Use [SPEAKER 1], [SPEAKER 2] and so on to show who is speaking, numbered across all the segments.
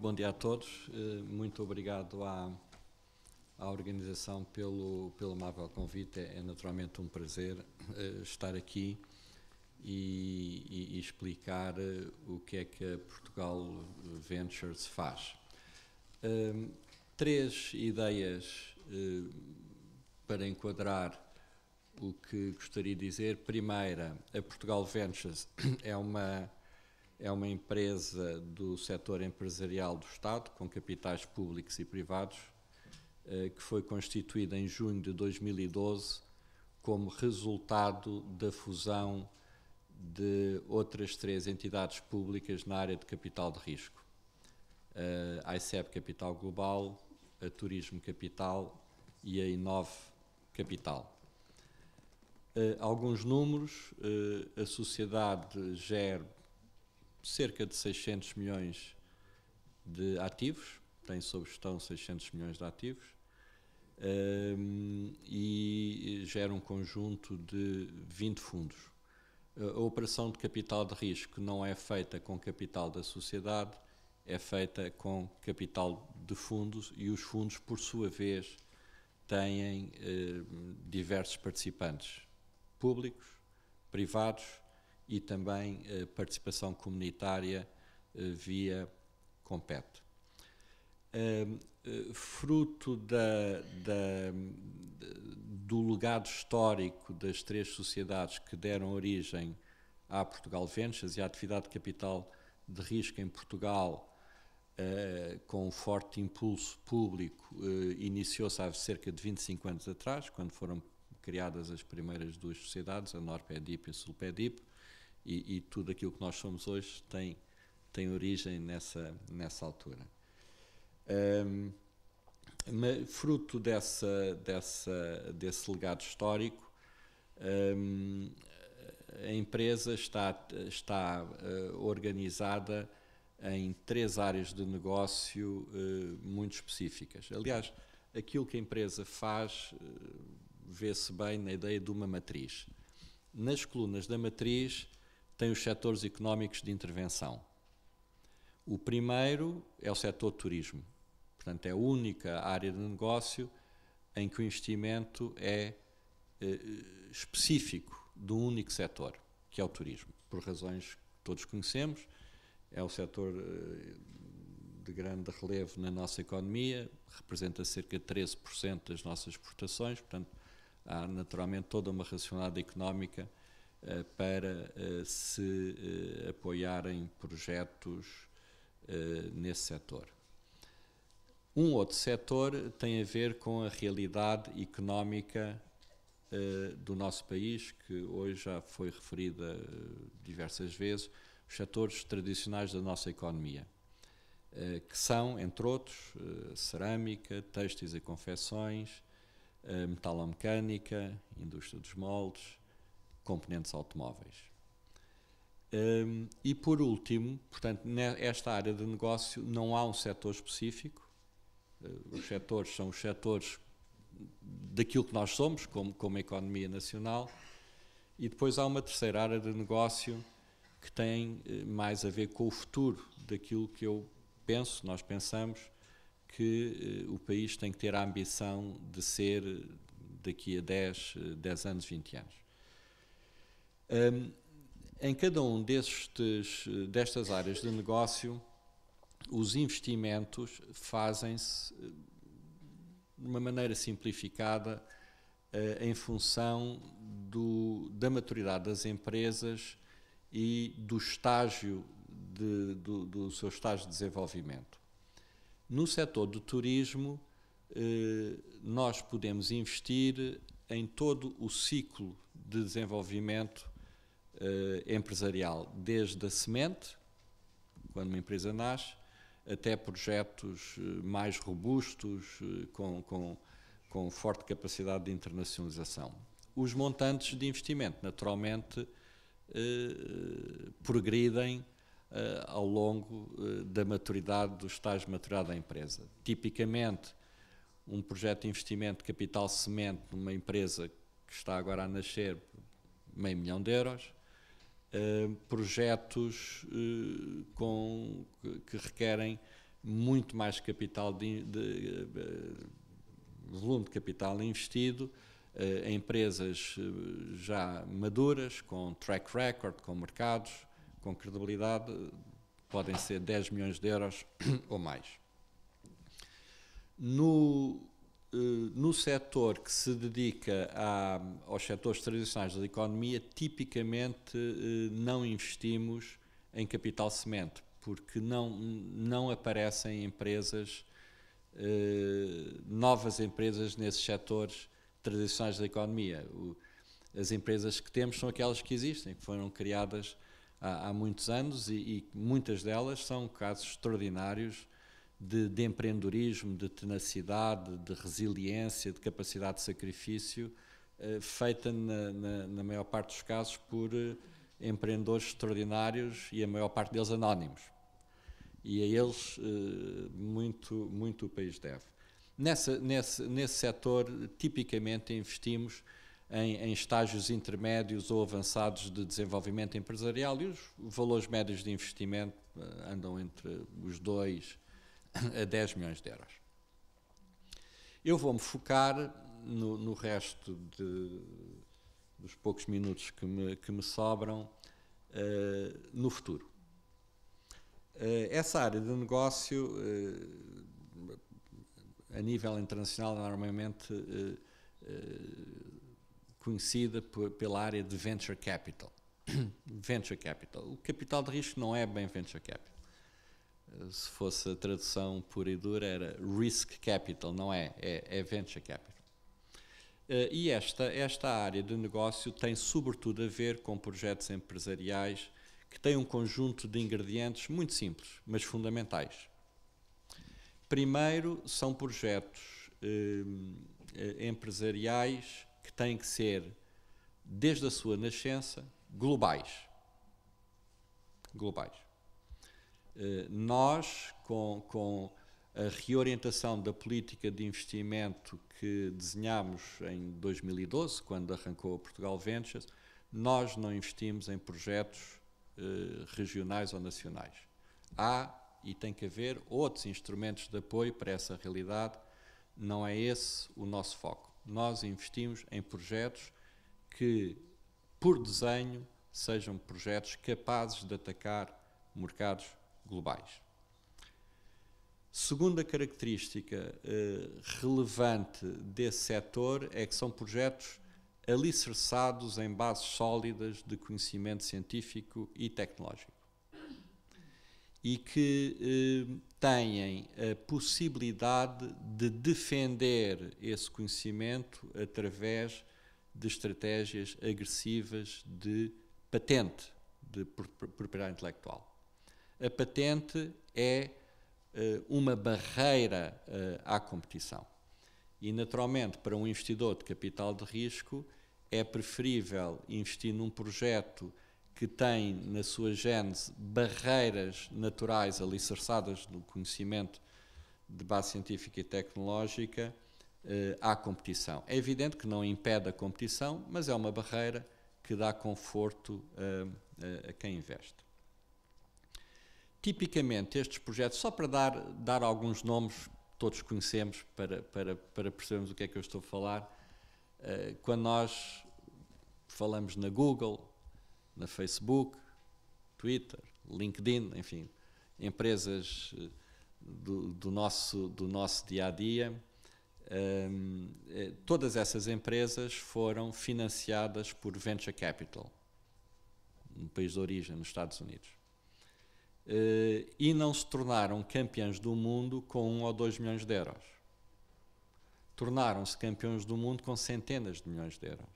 [SPEAKER 1] Muito bom dia a todos. Eh, muito obrigado à, à organização pelo, pelo amável convite. É, é naturalmente um prazer eh, estar aqui e, e, explicar eh, o que é que a Portugal Ventures faz. Ehm, três ideias para enquadrar o que gostaria de dizer. Primeira, a Portugal Ventures é uma é uma empresa do setor empresarial do Estado, com capitais públicos e privados, eh, que foi constituída em junho de 2012 como resultado da fusão de outras três entidades públicas na área de capital de risco. Eh, a ICEP Capital Global, a Turismo Capital e a Inove Capital. Eh, alguns números, a sociedade gera cerca de 600 milhões de ativos, tem sob gestão 600 milhões de ativos um, ehm, e gera um conjunto de 20 fundos. A operação de capital de risco não é feita com capital da sociedade, é feita com capital de fundos e os fundos, por sua vez, têm eh, diversos participantes, públicos, privados e também eh, participação comunitária eh, via compete eh, fruto da, da, do legado histórico das três sociedades que deram origem à Portugal Ventures e à atividade de capital de risco em Portugal, uh, com um forte impulso público, uh, iniciou-se há cerca de 25 anos atrás, quando foram criadas as primeiras duas sociedades, a Norpedip e a Sulpedip, e, e, tudo aquilo que nós somos hoje tem, tem origem nessa, nessa altura. Um, fruto dessa, dessa, desse legado histórico, um, a empresa está, está uh, organizada em três áreas de negócio uh, muito específicas. Aliás, aquilo que a empresa faz uh, vê-se bem na ideia de uma matriz. Nas colunas da matriz, tem os setores económicos de intervenção. O primeiro é o setor turismo. Portanto, é a única área de negócio em que o investimento é eh, específico de um único setor, que é o turismo. Por razões que todos conhecemos, é o setor eh, de grande relevo na nossa economia, representa cerca de 13% das nossas exportações, portanto, há naturalmente toda uma racionalidade económica eh, para eh, se eh, apoiarem projetos nesse setor. Um outro setor tem a ver com a realidade económica do nosso país, que hoje já foi referida diversas vezes, os setores tradicionais da nossa economia, que são, entre outros, cerâmica, textos e confecções, metalomecânica, indústria dos moldes, componentes automóveis. Um, e por último, portanto, nesta área de negócio não há um setor específico. Uh, os setores são os setores daquilo que nós somos, como, como economia nacional. E depois há uma terceira área de negócio que tem hum, mais a ver com o futuro daquilo que eu penso, nós pensamos que uh, o país tem que ter a ambição de ser daqui a 10, 10 anos, 20 anos. Um, em cada um destes, destas áreas de negócio, os investimentos fazem-se de uma maneira simplificada ah, em função do, da maturidade das empresas e do estágio de, do, do, seu estágio de desenvolvimento. No setor do turismo, ah, nós podemos investir em todo o ciclo de desenvolvimento eh, empresarial, desde a semente, quando uma empresa nasce, até projetos eh, mais robustos, eh, com, com, com forte capacidade de internacionalização. Os montantes de investimento, naturalmente, eh, progridem ao longo da maturidade, dos estágio de maturidade da empresa. Tipicamente, um projeto de investimento de capital semente numa empresa que está agora a nascer meio milhão de euros, uh, projetos uh, com, que requerem muito mais capital de, de, de eh, volume de capital investido em empresas já maduras, com track record, com mercados, com credibilidade, podem ser 10 milhões de euros ou mais. No, eh, no setor que se dedica aos setores tradicionais da economia, tipicamente eh, não investimos em capital semente, porque não, não aparecem empresas, eh, novas empresas nesses setores tradicionais da economia. As empresas que temos são aquelas que existem, que foram criadas há, há muitos anos e, e muitas delas são casos extraordinários de, de empreendedorismo, de tenacidade, de resiliência, de capacidade de sacrifício, eh, feita na, na, na maior parte dos casos por eh, empreendedores extraordinários e a maior parte deles anónimos. E a eles eh, muito, muito o país deve. Nessa, nesse, nesse setor, tipicamente investimos em, em, estágios intermédios ou avançados de desenvolvimento empresarial e os valores médios de investimento andam entre os dois a 10 milhões de euros. Eu vou-me focar no, no resto de, dos poucos minutos que me, que me sobram uh, no futuro. Uh, essa área de negócio, uh, a nível internacional, é normalmente conhecida pela área de venture capital. venture capital. O capital de risco não é bem venture capital se fosse a tradução pura e dura, era risk capital, não é? É, é venture capital. Uh, e esta, esta área de negócio tem sobretudo a ver com projetos empresariais que têm um conjunto de ingredientes muito simples, mas fundamentais. Primeiro, são projetos uh, empresariais que têm que ser, desde a sua nascença, globais. Globais eh, nós, com, com a reorientação da política de investimento que desenhámos em 2012, quando arrancou a Portugal Ventures, nós não investimos em projetos eh, regionais ou nacionais. Há e tem que haver outros instrumentos de apoio para essa realidade, não é esse o nosso foco. Nós investimos em projetos que, por desenho, sejam projetos capazes de atacar mercados globais. Segunda característica eh, relevante desse setor é que são projetos alicerçados em bases sólidas de conhecimento científico e tecnológico e que eh, têm a possibilidade de defender esse conhecimento através de estratégias agressivas de patente de propriedade intelectual a patente é eh, uma barreira eh, à competição. E, naturalmente, para um investidor de capital de risco, é preferível investir num projeto que tem na sua gênese barreiras naturais alicerçadas no conhecimento de base científica e tecnológica eh, à competição. É evidente que não impede a competição, mas é uma barreira que dá conforto a quem investe tipicamente estes projetos, só para dar, dar alguns nomes todos conhecemos para, para, para percebermos o que é que eu estou a falar, uh, quando nós falamos na Google, na Facebook, Twitter, LinkedIn, enfim, empresas eh, do, do nosso, do nosso dia a dia, um, eh, todas essas empresas foram financiadas por venture capital no país de origem, nos Estados Unidos. Eh, e não se tornaram campeões do mundo com 1 ou 2 milhões de euros. Tornaram-se campeões do mundo com centenas de milhões de euros.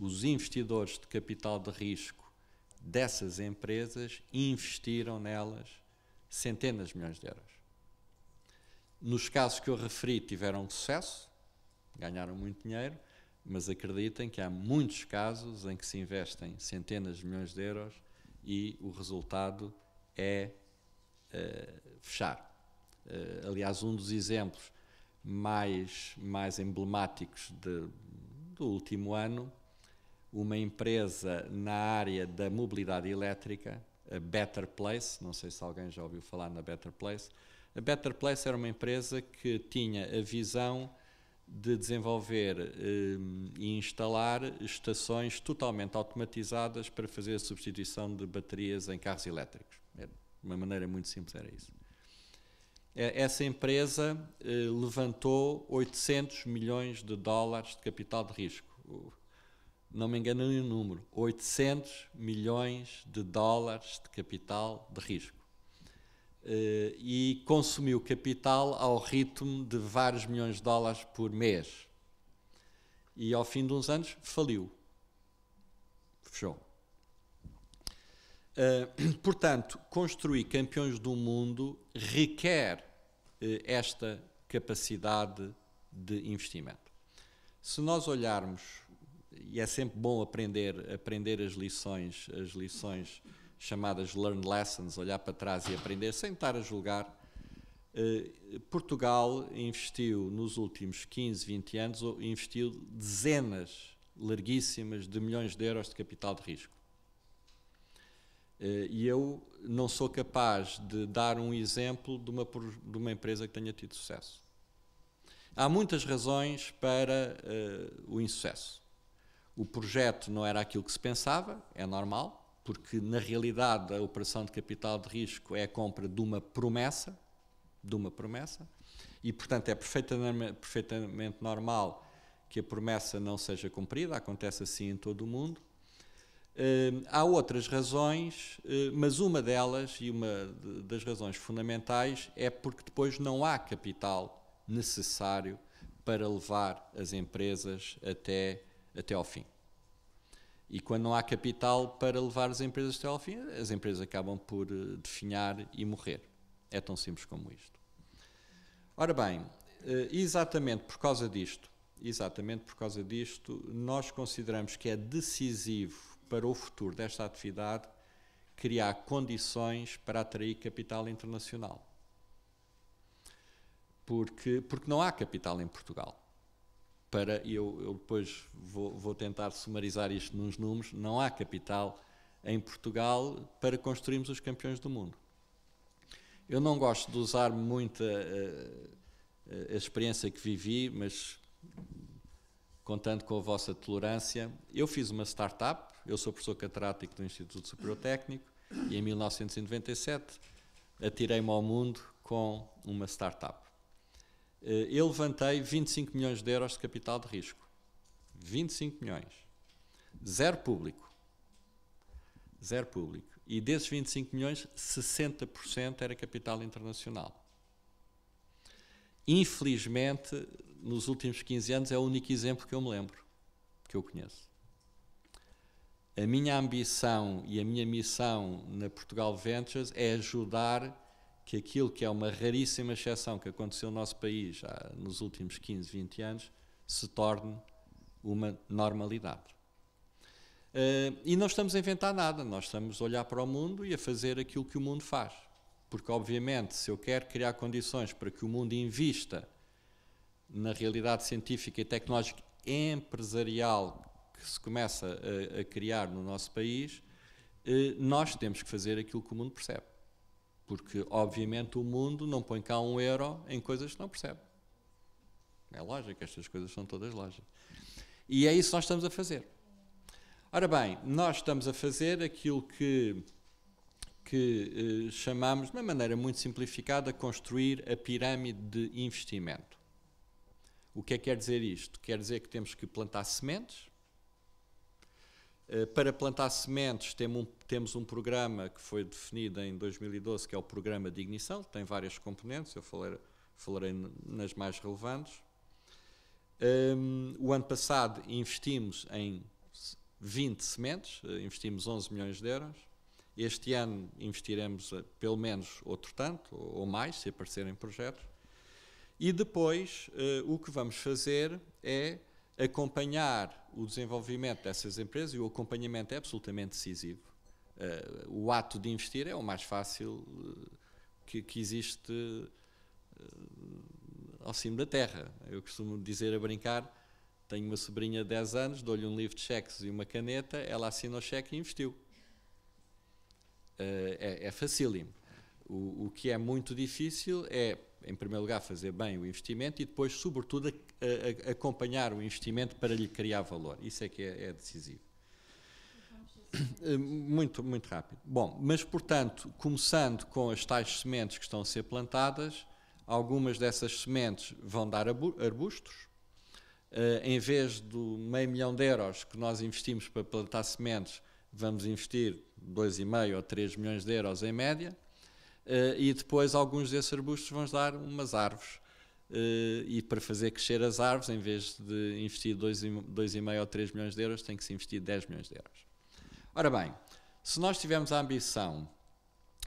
[SPEAKER 1] Os investidores de capital de risco dessas empresas investiram nelas centenas de milhões de euros. Nos casos que eu referi, tiveram sucesso, ganharam muito dinheiro, mas acreditem que há muitos casos em que se investem centenas de milhões de euros e o resultado é uh, fechar. Uh, aliás, um dos exemplos mais, mais emblemáticos de, do último ano, uma empresa na área da mobilidade elétrica, a Better Place, não sei se alguém já ouviu falar na Better Place. A Better Place era uma empresa que tinha a visão de desenvolver hum, e instalar estações totalmente automatizadas para fazer a substituição de baterias em carros elétricos. É, era uma maneira muito simples era isso. Essa empresa eh, levantou 800 milhões de dólares de capital de risco. Não me engano nenhum número. 800 milhões de dólares de capital de risco. Eh, e consumiu capital ao ritmo de vários milhões de dólares por mês. E ao fim de uns anos faliu. Fechou. Eh, portanto, construir campeões do mundo requer eh, esta capacidade de investimento. Se nós olharmos, e é sempre bom aprender, aprender as lições, as lições chamadas Learn Lessons, olhar para trás e aprender, sem estar a julgar. Eh, Portugal investiu nos últimos 15, 20 anos, investiu dezenas larguíssimas de milhões de euros de capital de risco. Eh, e eu não sou capaz de dar um exemplo de uma, de uma empresa que tenha tido sucesso. Há muitas razões para uh, o insucesso. O projeto não era aquilo que se pensava, é normal porque na realidade a operação de capital de risco é a compra de uma promessa, de uma promessa, e portanto é perfeitamente, perfeitamente normal que a promessa não seja cumprida, acontece assim em todo o mundo. Eh, há outras razões, eh, mas uma delas e uma das razões fundamentais é porque depois não há capital necessário para levar as empresas até, até ao fim. E quando não há capital para levar as empresas até ao fim, as empresas acabam por eh, definhar e morrer. É tão simples como isto. Ora bem, eh, exatamente por causa disto, exatamente por causa disto, nós consideramos que é decisivo para o futuro desta atividade criar condições para atrair capital internacional. Porque, porque não há capital em Portugal para, e eu, eu, depois vou, vou tentar sumarizar isto nos números, não há capital em Portugal para construirmos os campeões do mundo. Eu não gosto de usar muito a, eh, a, eh, a experiência que vivi, mas contando com a vossa tolerância, eu fiz uma startup, eu sou professor catedrático do Instituto Superior Técnico, e em 1997 atirei-me ao mundo com uma startup. Eh, eu levantei 25 milhões de euros de capital de risco. 25 milhões. Zero público. Zero público. E desses 25 milhões, 60% era capital internacional. Infelizmente, nos últimos 15 anos, é o único exemplo que eu me lembro, que eu conheço. A minha ambição e a minha missão na Portugal Ventures é ajudar que aquilo que é uma raríssima exceção que aconteceu no nosso país já nos últimos 15, 20 anos se torne uma normalidade. Uh, e não estamos a inventar nada, nós estamos a olhar para o mundo e a fazer aquilo que o mundo faz. Porque, obviamente, se eu quero criar condições para que o mundo invista na realidade científica e tecnológica empresarial que se começa a, a criar no nosso país, uh, nós temos que fazer aquilo que o mundo percebe. Porque, obviamente, o mundo não põe cá um euro em coisas que não percebe. É lógico, estas coisas são todas lógicas. E é isso que nós estamos a fazer. Ora bem, nós estamos a fazer aquilo que, que eh, chamamos, de uma maneira muito simplificada, construir a pirâmide de investimento. O que é que quer dizer isto? Quer dizer que temos que plantar sementes, eh, para plantar sementes, temos um, programa que foi definido em 2012, que é o Programa de Ignição, tem várias componentes, eu falarei, falarei nas mais relevantes. Ehm, o ano passado investimos em 20 sementes, eh, investimos 11 milhões de euros. Este ano investiremos eh, pelo menos outro tanto, ou mais, se aparecerem projetos. E depois o que vamos fazer é acompanhar o desenvolvimento dessas empresas e o acompanhamento é absolutamente decisivo. Uh, o ato de investir é o mais fácil eh, que, que, existe uh, ao cimo da terra. Eu costumo dizer a brincar: tenho uma sobrinha de 10 anos, dou-lhe um livro de cheques e uma caneta, ela assina o cheque e investiu. é, é facílimo. O, o que é muito difícil é em primeiro lugar, fazer bem o investimento e depois, sobretudo, a, a, acompanhar o investimento para lhe criar valor. Isso é que é, é decisivo. Eh, muito, muito rápido. Bom, mas portanto, começando com as tais sementes que estão a ser plantadas, algumas dessas sementes vão dar arbustos. Uh, em vez do meio milhão de euros que nós investimos para plantar sementes, vamos investir 2,5 ou 3 milhões de euros em média. Eh, e depois alguns desses arbustos vão dar umas árvores. Eh, e para fazer crescer as árvores, em vez de investir 2,5 ou 3 milhões de euros, tem que se investir 10 milhões de euros. Ora bem, se nós tivermos a ambição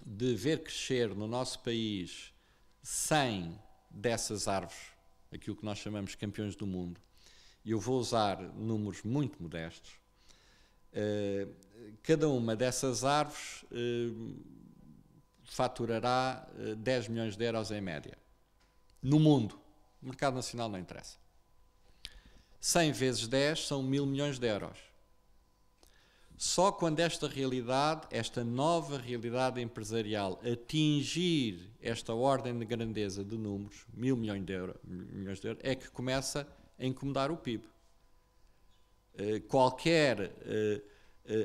[SPEAKER 1] de ver crescer no nosso país 100 dessas árvores, aquilo que nós chamamos campeões do mundo, e eu vou usar números muito modestos, eh, cada uma dessas árvores faturará 10 eh, milhões de euros em média. No mundo. O mercado nacional não interessa. 100 vezes 10 são mil milhões de euros. Só quando esta realidade, esta nova realidade empresarial, atingir esta ordem de grandeza de números, mil milhões de, milhões de euros, é que começa a incomodar o PIB. Eh, qualquer eh,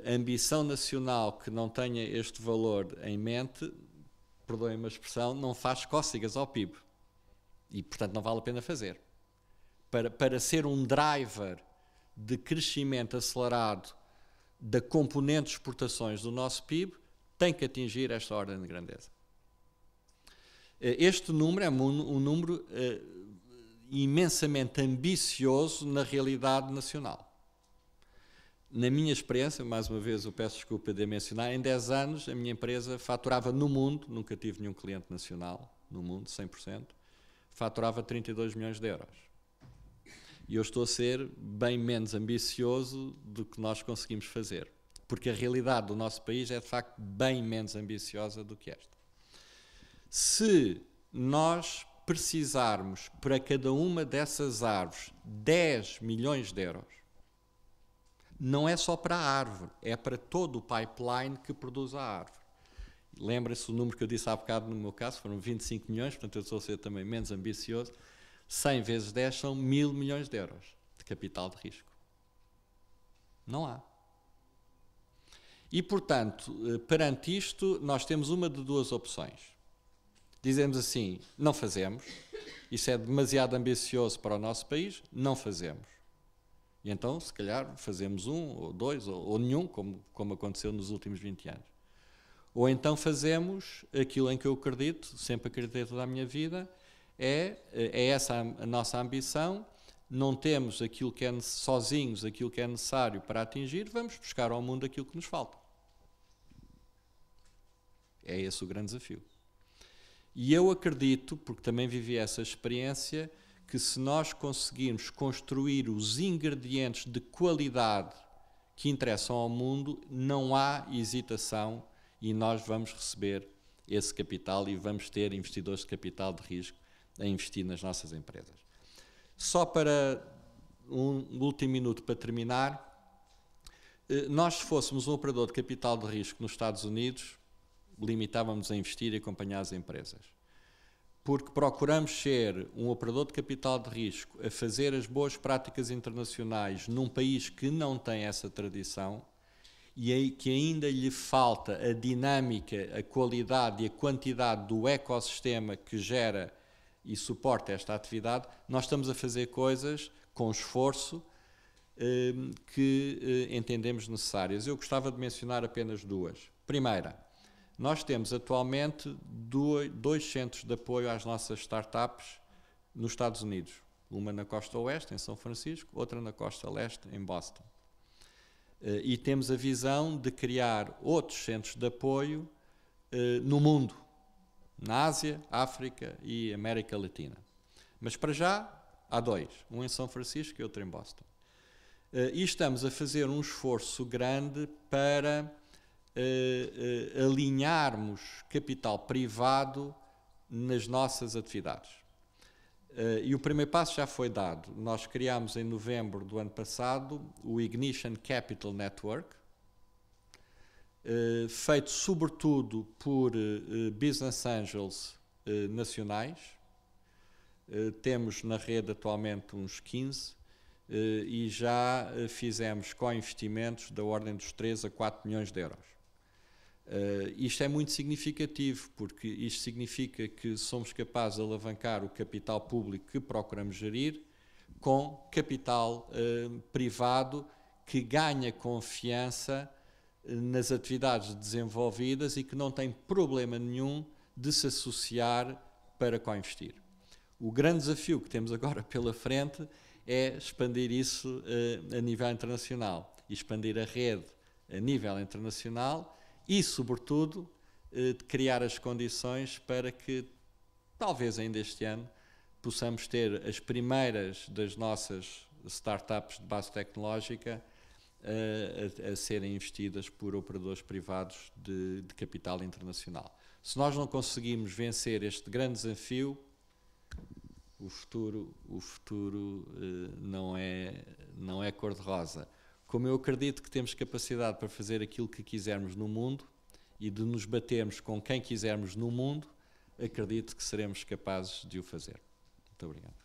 [SPEAKER 1] ambição nacional que não tenha este valor em mente perdoem-me a expressão, não faz cócegas ao PIB. E, portanto, não vale a pena fazer. Para, para ser um driver de crescimento acelerado da componente de exportações do nosso PIB, tem que atingir esta ordem de grandeza. Eh, este número é um, um número uh, imensamente ambicioso na realidade nacional na minha experiência, mais uma vez eu peço desculpa de mencionar, em 10 anos a minha empresa faturava no mundo, nunca tive nenhum cliente nacional, no mundo, 100%, faturava 32 milhões de euros. E eu estou a ser bem menos ambicioso do que nós conseguimos fazer, porque a realidade do nosso país é de facto bem menos ambiciosa do que esta. Se nós precisarmos para cada uma dessas árvores 10 milhões de euros, não é só para a árvore, é para todo o pipeline que produz a árvore. Lembra-se o número que eu disse há bocado no meu caso, foram 25 milhões, portanto eu sou ser também menos ambicioso. 100 vezes 10 são mil milhões de euros de capital de risco. Não há. E, portanto, eh, perante isto, nós temos uma de duas opções. Dizemos assim: não fazemos, isso é demasiado ambicioso para o nosso país, não fazemos. E então, se calhar, fazemos um, ou dois, ou, ou nenhum, como, como aconteceu nos últimos 20 anos. Ou então fazemos aquilo em que eu acredito, sempre acreditei toda a minha vida, é, é essa a nossa ambição, não temos aquilo que é sozinhos, aquilo que é necessário para atingir, vamos buscar ao mundo aquilo que nos falta. É esse o grande desafio. E eu acredito, porque também vivi essa experiência, que se nós conseguirmos construir os ingredientes de qualidade que interessam ao mundo, não há hesitação e nós vamos receber esse capital e vamos ter investidores de capital de risco a investir nas nossas empresas. Só para um último minuto para terminar, eh, nós se fôssemos um operador de capital de risco nos Estados Unidos, limitávamos a investir e acompanhar as empresas porque procuramos ser um operador de capital de risco a fazer as boas práticas internacionais num país que não tem essa tradição e que ainda lhe falta a dinâmica, a qualidade e a quantidade do ecossistema que gera e suporta esta atividade, nós estamos a fazer coisas com esforço eh, que eh, entendemos necessárias. Eu gostava de mencionar apenas duas. Primeira, nós temos atualmente dois centros de apoio às nossas startups nos Estados Unidos. Uma na costa oeste, em São Francisco, outra na costa leste, em Boston. Eh, e temos a visão de criar outros centros de apoio eh, no mundo, na Ásia, África e América Latina. Mas para já há dois, um em São Francisco e outro em Boston. Eh, e estamos a fazer um esforço grande para uh, uh, alinharmos capital privado nas nossas atividades. Uh, e o primeiro passo já foi dado. Nós criámos em novembro do ano passado o Ignition Capital Network, feito sobretudo por business angels nacionais. temos na rede atualmente uns 15 e já fizemos com investimentos da ordem dos 3 a 4 milhões de euros. Uh, isto é muito significativo, porque isto significa que somos capazes de alavancar o capital público que procuramos gerir com capital uh, privado que ganha confiança eh, nas atividades desenvolvidas e que não tem problema nenhum de se associar para co-investir. O grande desafio que temos agora pela frente é expandir isso uh, a nível internacional, expandir a rede a nível internacional e, sobretudo, eh, de criar as condições para que, talvez ainda este ano, possamos ter as primeiras das nossas startups de base tecnológica a, eh, a, a serem investidas por operadores privados de, de capital internacional. Se nós não conseguimos vencer este grande desafio, o futuro, o futuro uh, não é, não é cor-de-rosa. Como eu acredito que temos capacidade para fazer aquilo que quisermos no mundo e de nos batermos com quem quisermos no mundo, acredito que seremos capazes de o fazer. Muito obrigado.